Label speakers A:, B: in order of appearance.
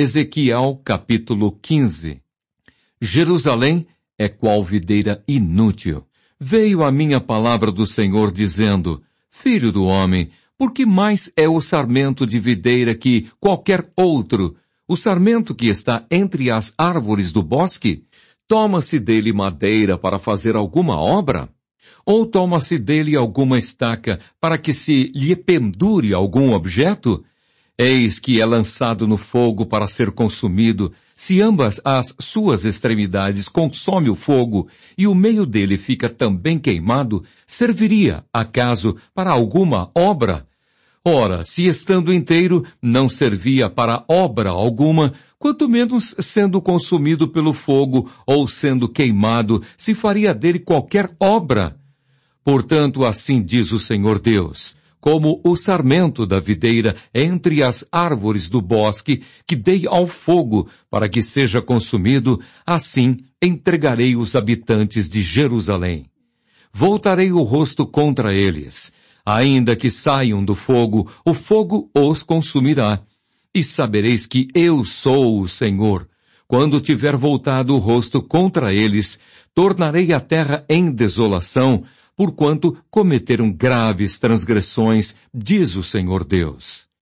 A: Ezequiel capítulo 15 Jerusalém é qual videira inútil. Veio a minha palavra do Senhor dizendo, Filho do homem, por que mais é o sarmento de videira que qualquer outro, o sarmento que está entre as árvores do bosque? Toma-se dele madeira para fazer alguma obra? Ou toma-se dele alguma estaca para que se lhe pendure algum objeto? Eis que é lançado no fogo para ser consumido, se ambas as suas extremidades consome o fogo e o meio dele fica também queimado, serviria, acaso, para alguma obra? Ora, se estando inteiro, não servia para obra alguma, quanto menos sendo consumido pelo fogo ou sendo queimado, se faria dele qualquer obra. Portanto, assim diz o Senhor Deus, como o sarmento da videira entre as árvores do bosque, que dei ao fogo para que seja consumido, assim entregarei os habitantes de Jerusalém. Voltarei o rosto contra eles. Ainda que saiam do fogo, o fogo os consumirá. E sabereis que eu sou o Senhor, quando tiver voltado o rosto contra eles, tornarei a terra em desolação, porquanto cometeram graves transgressões, diz o Senhor Deus.